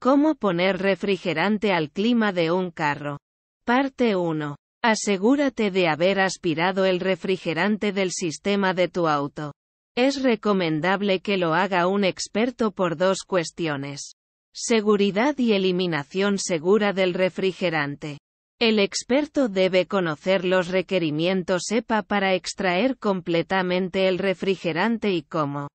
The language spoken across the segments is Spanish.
Cómo poner refrigerante al clima de un carro. Parte 1. Asegúrate de haber aspirado el refrigerante del sistema de tu auto. Es recomendable que lo haga un experto por dos cuestiones. Seguridad y eliminación segura del refrigerante. El experto debe conocer los requerimientos EPA para extraer completamente el refrigerante y cómo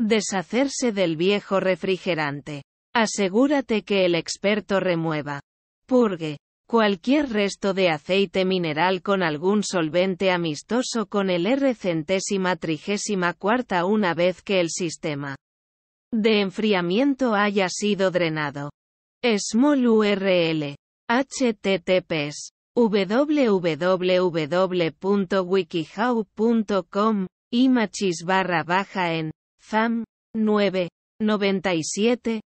deshacerse del viejo refrigerante. Asegúrate que el experto remueva. Purgue. Cualquier resto de aceite mineral con algún solvente amistoso con el R centésima trigésima cuarta una vez que el sistema de enfriamiento haya sido drenado. Small URL. https www.wikihow.com images barra baja en fam 9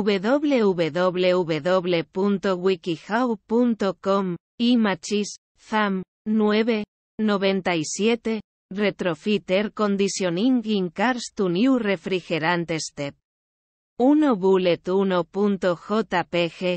www.wikihow.com, Imachis Zam, 9, 97, Retrofit Air Conditioning in Cars to New Refrigerant Step. 1 Bullet 1.jpg,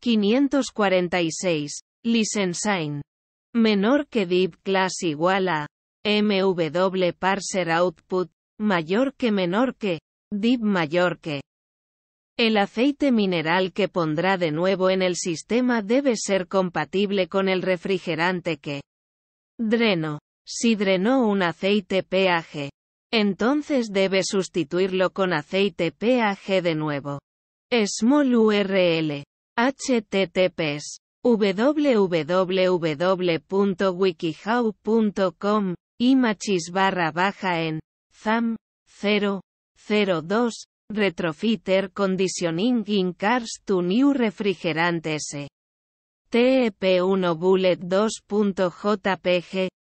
546. Lisensign. Menor que div class igual a mw parser output, mayor que menor que div mayor que. El aceite mineral que pondrá de nuevo en el sistema debe ser compatible con el refrigerante que dreno. Si drenó un aceite PAG, entonces debe sustituirlo con aceite PAG de nuevo. Small URL https www.wikihow.com, images barra baja en, ZAM, 002 Retrofitter Conditioning in Cars to New Refrigerant S. TEP1 Bullet 2.jpg,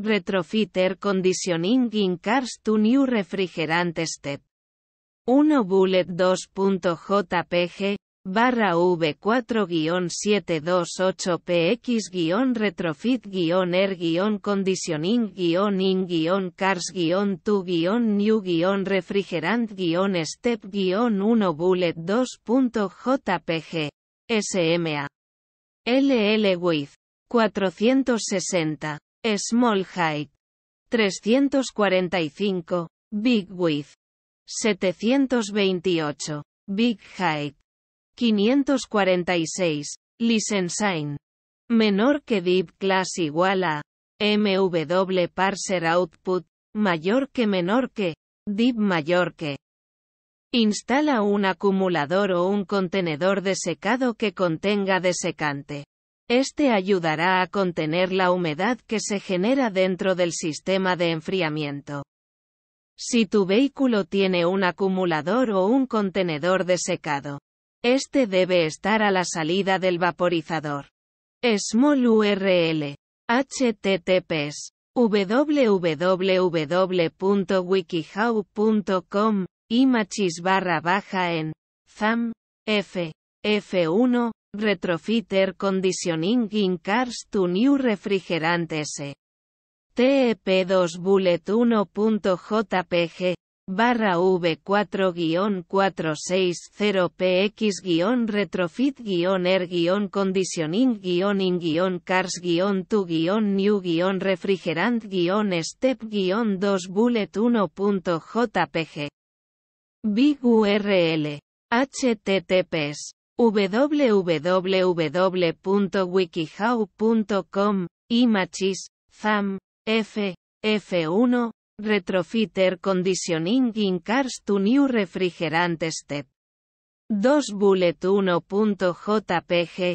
Air conditioning in cars to new refrigerant step. 1 bullet 2.jpg, barra v 4 728 px retrofit air conditioning in cars to new refrigerant step 1 bullet 2.jpg, SMA. LL with 460. Small Height. 345. Big Width. 728. Big Height. 546. Sign. Menor que Deep class igual a MW parser output, mayor que menor que Dip mayor que. Instala un acumulador o un contenedor de secado que contenga desecante. Este ayudará a contener la humedad que se genera dentro del sistema de enfriamiento. Si tu vehículo tiene un acumulador o un contenedor de secado, este debe estar a la salida del vaporizador. Small URL. https www.wikihow.com images barra baja en 1 retrofit air conditioning in cars to new refrigerant S. TEP2 Bullet 1.jpg, barra v 4 460 px retrofit air er conditioning in cars to new refrigerant step 2 Bullet 1.jpg. Big URL. HTTPS www.wikihow.com, Images, ZAM, F, F1, Retrofitter Conditioning in Cars to New Refrigerant Step. 2 Bullet 1.jpg,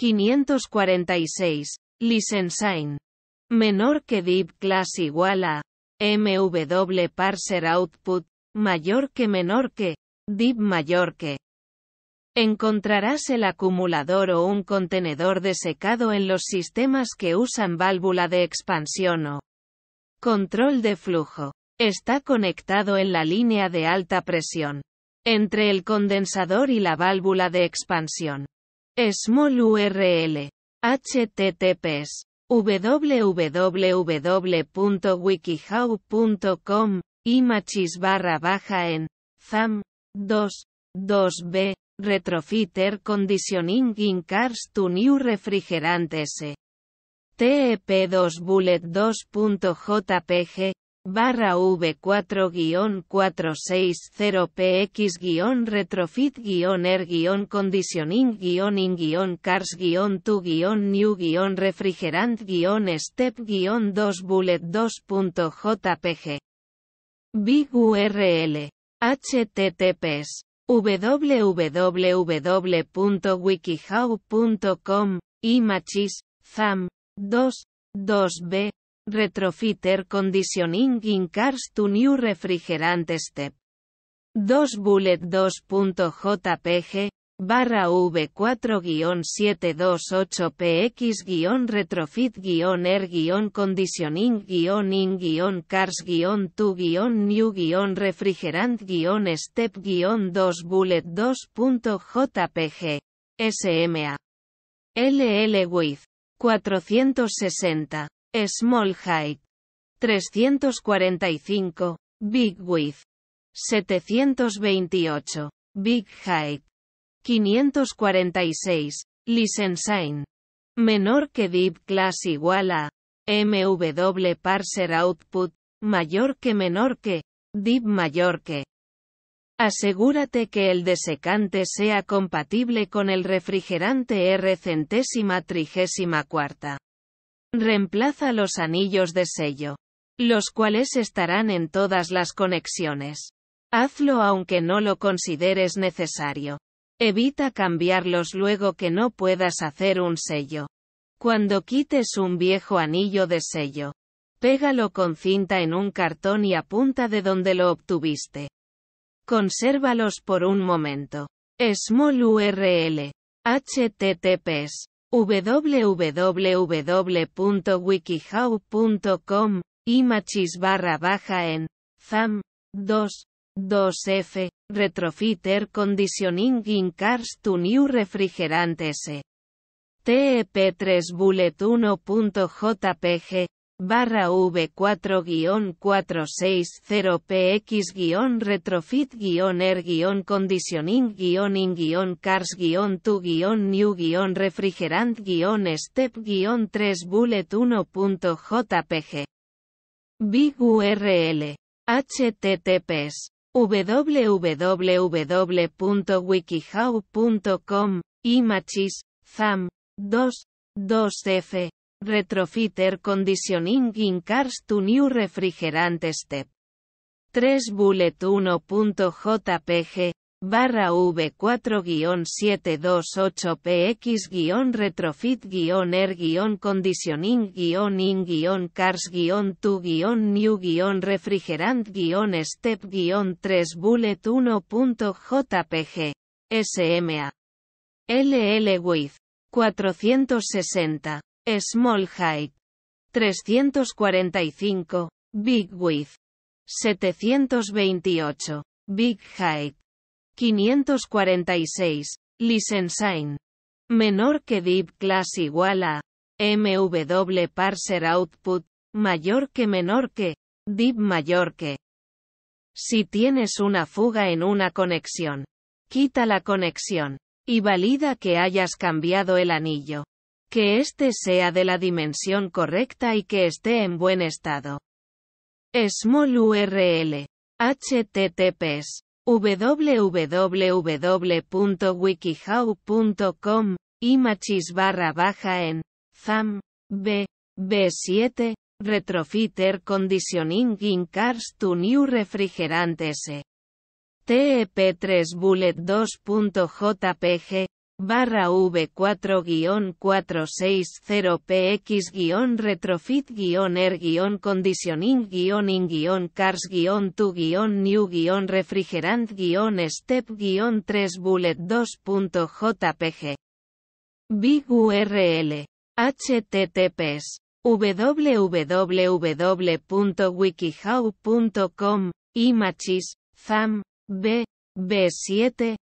546. Lisensign. Menor que div class igual a mw parser output, mayor que menor que div mayor que. Encontrarás el acumulador o un contenedor de secado en los sistemas que usan válvula de expansión o control de flujo. Está conectado en la línea de alta presión entre el condensador y la válvula de expansión. Small URL. HTTPS. www.wikihow.com, images barra baja en, ZAM, 2, 2b, retrofit conditioning in cars to new refrigerant TEP2 bullet 2.jpg, barra v 4 460 px retrofit px air conditioning in cars new refrigerant step 2 bullet 2jpg Big URL. HTTPS www.wikihow.com, images, zam, 2, 2b, Air conditioning in cars to new refrigerant step. 2 bullet 2.jpg, barra v 4 728 px retrofit air conditioning in cars 2 new refrigerant step 2 bullet 2.jpg. SMA. LL with 460. Small Height. 345. Big Width. 728. Big Height. 546. sign, Menor que dip Class igual a MW Parser Output, mayor que menor que dip mayor que. Asegúrate que el desecante sea compatible con el refrigerante R centésima trigésima cuarta. Reemplaza los anillos de sello, los cuales estarán en todas las conexiones. Hazlo aunque no lo consideres necesario. Evita cambiarlos luego que no puedas hacer un sello. Cuando quites un viejo anillo de sello, pégalo con cinta en un cartón y apunta de donde lo obtuviste. Consérvalos por un momento. Small URL. HTTPS www.wikihow.com, images barra baja en, ZAM, 2, 2F, retrofit air conditioning in cars to new refrigerantes. E TEP3 Bullet 1.jpg, barra v 4 460 px retrofit air conditioning in cars to new refrigerant step 3 bullet 1jpg Big URL. HTTPs www.wikihow.com, images, zam, 2, 2f, Retrofit Air conditioning in cars to new refrigerant step. 3 bullet 1.jpg, barra v 4 728 px retrofit air conditioning in cars to new refrigerant step 3 bullet 1.jpg, SMA. LL with 460. Small Height. 345. Big Width. 728. Big Height. 546. Lisensign. Menor que deep class igual a MW parser output, mayor que menor que deep mayor que. Si tienes una fuga en una conexión, quita la conexión y valida que hayas cambiado el anillo que este sea de la dimensión correcta y que esté en buen estado. Small URL. https www.wikihow.com images barra baja en ZAM B B7 Retrofitter Conditioning in Cars to New Refrigerant S. TEP3 Bullet 2.jpg barra v 4 460 px retrofit air er conditioning in cars to new refrigerant step 3 bullet 2jpg Big URL. HTTPs www.wikihow.com, Imachis, fam b, b7,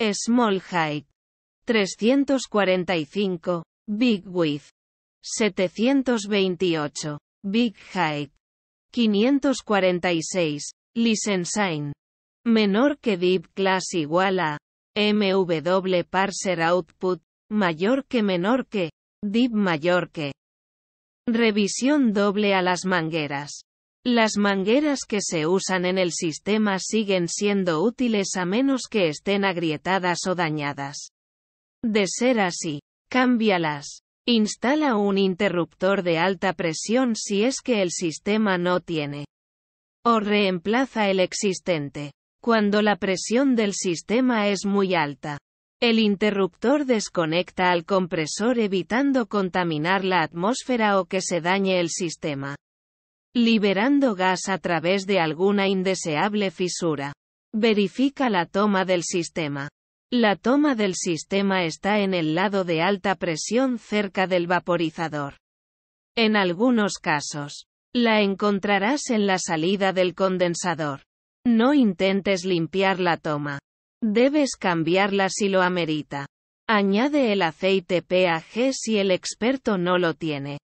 Small Height. 345. Big Width. 728. Big Height. 546. Sign. Menor que Deep class igual a MW parser output, mayor que menor que, Dip mayor que. Revisión doble a las mangueras. Las mangueras que se usan en el sistema siguen siendo útiles a menos que estén agrietadas o dañadas. De ser así, cámbialas. Instala un interruptor de alta presión si es que el sistema no tiene. O reemplaza el existente. Cuando la presión del sistema es muy alta. El interruptor desconecta al compresor evitando contaminar la atmósfera o que se dañe el sistema liberando gas a través de alguna indeseable fisura. Verifica la toma del sistema. La toma del sistema está en el lado de alta presión cerca del vaporizador. En algunos casos, la encontrarás en la salida del condensador. No intentes limpiar la toma. Debes cambiarla si lo amerita. Añade el aceite PAG si el experto no lo tiene.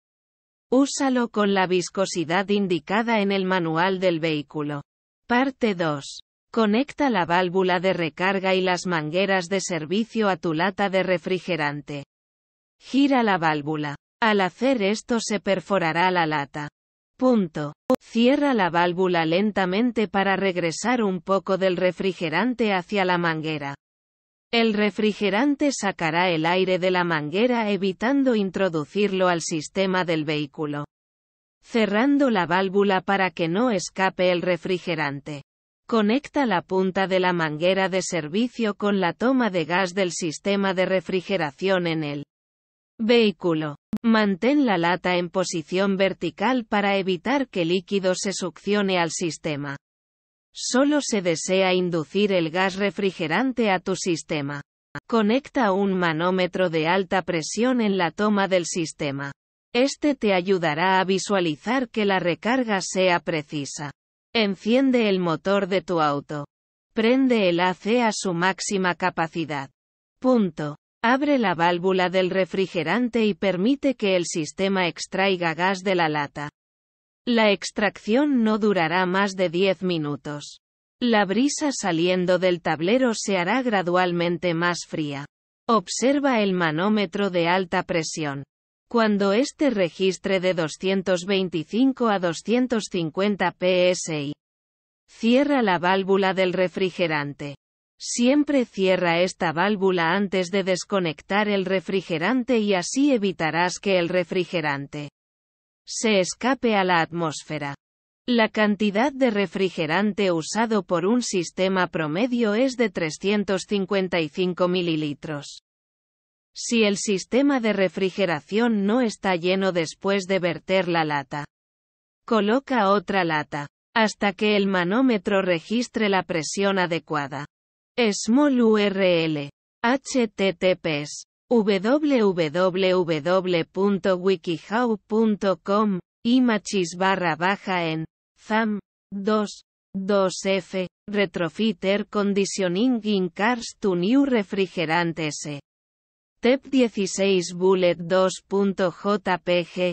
Úsalo con la viscosidad indicada en el manual del vehículo. Parte 2. Conecta la válvula de recarga y las mangueras de servicio a tu lata de refrigerante. Gira la válvula. Al hacer esto se perforará la lata. Punto. Cierra la válvula lentamente para regresar un poco del refrigerante hacia la manguera. El refrigerante sacará el aire de la manguera evitando introducirlo al sistema del vehículo. Cerrando la válvula para que no escape el refrigerante. Conecta la punta de la manguera de servicio con la toma de gas del sistema de refrigeración en el vehículo. Mantén la lata en posición vertical para evitar que líquido se succione al sistema. Solo se desea inducir el gas refrigerante a tu sistema. Conecta un manómetro de alta presión en la toma del sistema. Este te ayudará a visualizar que la recarga sea precisa. Enciende el motor de tu auto. Prende el AC a su máxima capacidad. Punto. Abre la válvula del refrigerante y permite que el sistema extraiga gas de la lata. La extracción no durará más de 10 minutos. La brisa saliendo del tablero se hará gradualmente más fría. Observa el manómetro de alta presión. Cuando este registre de 225 a 250 psi, cierra la válvula del refrigerante. Siempre cierra esta válvula antes de desconectar el refrigerante y así evitarás que el refrigerante se escape a la atmósfera. La cantidad de refrigerante usado por un sistema promedio es de 355 mililitros. Si el sistema de refrigeración no está lleno después de verter la lata, coloca otra lata, hasta que el manómetro registre la presión adecuada. Small URL. https www.wikihow.com, images barra baja en, ZAM, 2, 2F, Retrofit Conditioning in Cars to New Refrigerant S. TEP 16 Bullet 2.jpg,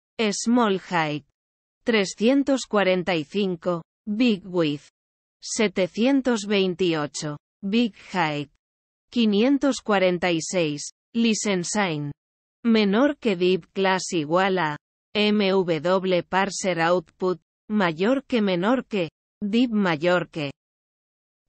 Small Height. 345. Big Width. 728. Big Height. 546. sign. Menor que div class igual a MW parser output, mayor que menor que Dip mayor que.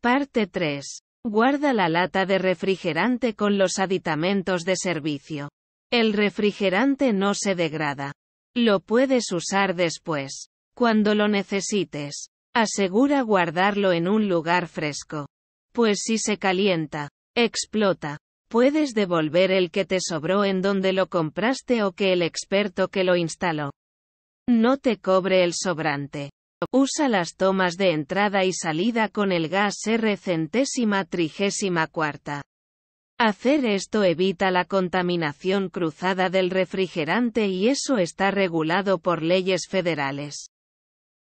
Parte 3. Guarda la lata de refrigerante con los aditamentos de servicio. El refrigerante no se degrada. Lo puedes usar después, cuando lo necesites. Asegura guardarlo en un lugar fresco. Pues si se calienta, explota. Puedes devolver el que te sobró en donde lo compraste o que el experto que lo instaló. No te cobre el sobrante. Usa las tomas de entrada y salida con el gas R centésima trigésima cuarta. Hacer esto evita la contaminación cruzada del refrigerante y eso está regulado por leyes federales.